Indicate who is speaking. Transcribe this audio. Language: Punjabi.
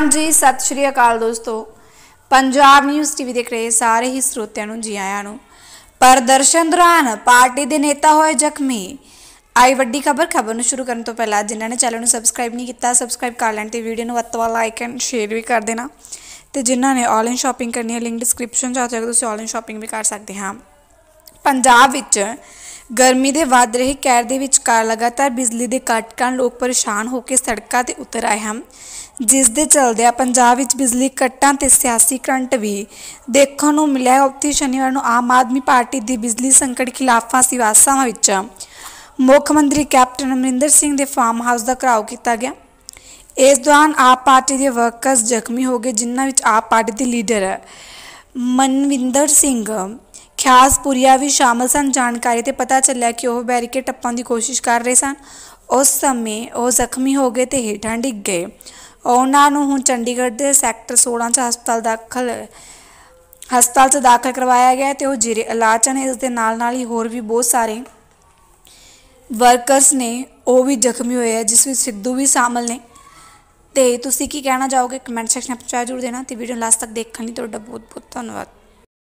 Speaker 1: ਹਾਂਜੀ ਸਤਿ ਸ਼੍ਰੀ ਅਕਾਲ ਦੋਸਤੋ ਪੰਜਾਬ ਨਿਊਜ਼ ਟੀਵੀ ਦੇਖ ਰਹੇ ਸਾਰੇ ਹੀ ਸਰੋਤਿਆਂ ਨੂੰ ਜੀ ਆਇਆਂ ਨੂੰ ਪ੍ਰਦਰਸ਼ਨ ਦੌਰਾਨ ਪਾਰਟੀ ਦੇ ਨੇਤਾ ਹੋਏ ਜ਼ਖਮੀ ਆਈ ਵੱਡੀ ਖਬਰ ਖਬਰ ਨੂੰ ਸ਼ੁਰੂ ਕਰਨ ਤੋਂ ਪਹਿਲਾਂ ਜਿਨ੍ਹਾਂ ਨੇ ਚੈਨਲ ਨੂੰ ਸਬਸਕ੍ਰਾਈਬ ਨਹੀਂ ਕੀਤਾ ਸਬਸਕ੍ਰਾਈਬ ਕਰ ਲੈਣ ਤੇ ਵੀਡੀਓ ਨੂੰ ਵੱਧ ਤੋਂ ਵੱਧ ਲਾਈਕ ਐਂਡ ਸ਼ੇਅਰ ਵੀ ਕਰ ਦੇਣਾ ਤੇ ਜਿਨ੍ਹਾਂ ਨੇ ਆਨਲਾਈਨ ਸ਼ਾਪਿੰਗ ਕਰਨੀ ਹੈ ਲਿੰਕ ਡਿਸਕ੍ਰਿਪਸ਼ਨ 'ਚ ਆ ਜਾਏਗਾ ਤੁਸੀਂ ਆਨਲਾਈਨ ਸ਼ਾਪਿੰਗ ਵੀ ਕਰ ਸਕਦੇ ਹਾਂ ਪੰਜਾਬ ਵਿੱਚ ਗਰਮੀ ਦੇ ਵੱਧ ਰਹੇ ਕੈਰ ਦੇ ਵਿੱਚ ਕਾਰ ਲਗਾਤਾਰ ਬਿਜਲੀ ਦੇ ਕੱਟ ਕਾਰਨ ਲੋਕ ਪਰੇਸ਼ਾਨ ਹੋ ਕੇ ਸੜਕਾਂ ਤੇ ਉਤਰ ਆਏ ਹਨ ਜਿਸ ਦੇ ਚਲਦਿਆਂ ਪੰਜਾਬ ਵਿੱਚ ਬਿਜਲੀ ਕੱਟਾਂ ਤੇ ਸਿਆਸੀ ਕਰੰਟ ਵੀ ਦੇਖਣ ਨੂੰ ਮਿਲਿਆ ਉੱਥੇ ਸ਼ਨੀਵਾਰ ਨੂੰ ਆਮ ਆਦਮੀ ਪਾਰਟੀ ਦੀ ਬਿਜਲੀ ਸੰਕਟ ਫਾਸੀ ਸਿਵਾਸਾਵਾਂ ਵਿੱਚ ਮੁੱਖ ਮੰਤਰੀ ਕੈਪਟਨ ਅਮਰਿੰਦਰ ਸਿੰਘ ਦੇ ਫਾਰਮ ਹਾਊਸ ਦਾ ਘਰਾਓ ਕੀਤਾ ਗਿਆ ਇਸ ਦੌਰਾਨ ਆਪ ਪਾਰਟੀ ਦੇ ਵਰਕਰਸ ਜ਼ਖਮੀ ਹੋ ਗਏ ਜਿਨ੍ਹਾਂ ਵਿੱਚ ਆਪ ਪਾਰਟੀ ਦੇ ਲੀਡਰ ਮਨਵਿੰਦਰ ਸਿੰਘ ਖਿਆਸਪੁਰੀਆ ਵੀ ਸ਼ਾਮਲ ਸਨ ਜਾਣਕਾਰੀ ਤੇ ਪਤਾ ਚੱਲਿਆ ਕਿ ਉਹ ਬੈਰੀਕੇਡ ਟੱਪਣ ਦੀ ਕੋਸ਼ਿਸ਼ ਕਰ ਰਹੇ ਸਨ ਉਸ ਸਮੇਂ ਉਹ ਜ਼ਖਮੀ ਹੋ ਗਏ ਤੇ ਹੇਠਾਂ ਡਿੱਗ ਗਏ ਉਹਨਾਂ ਨੂੰ ਹੁਣ ਚੰਡੀਗੜ੍ਹ ਦੇ ਸੈਕਟਰ 16 ਚ ਹਸਪਤਾਲ ਦਾਖਲ ਹਸਪਤਾਲ 'ਚ ਦਾਖਲ ਕਰਵਾਇਆ ਗਿਆ ਤੇ ਉਹ ਜਿਹੜੇ ਇਲਾਜ ਹਨ ਇਸ ਦੇ ਨਾਲ ਨਾਲ ਹੀ ਹੋਰ ਵੀ ਬਹੁਤ ਸਾਰੇ ਵਰਕਰਸ ਨੇ ਉਹ ਵੀ ਜ਼ਖਮੀ ਹੋਏ ਆ ਜਿਸ ਵਿੱਚ ਸਿੱਧੂ ਵੀ ਸ਼ਾਮਲ ਨੇ ਤੇ ਤੁਸੀਂ ਕੀ ਕਹਿਣਾ ਚਾਹੋਗੇ ਕਮੈਂਟ ਸੈਕਸ਼ਨ ਵਿੱਚ ਜ਼ਰੂਰ ਦੇਣਾ ਤੇ ਵੀਡੀਓ ਲਾਸਟ ਤੱਕ ਦੇਖਣ ਲਈ ਤੁਹਾਡਾ ਬਹੁਤ ਬਹੁਤ ਧੰਨਵਾਦ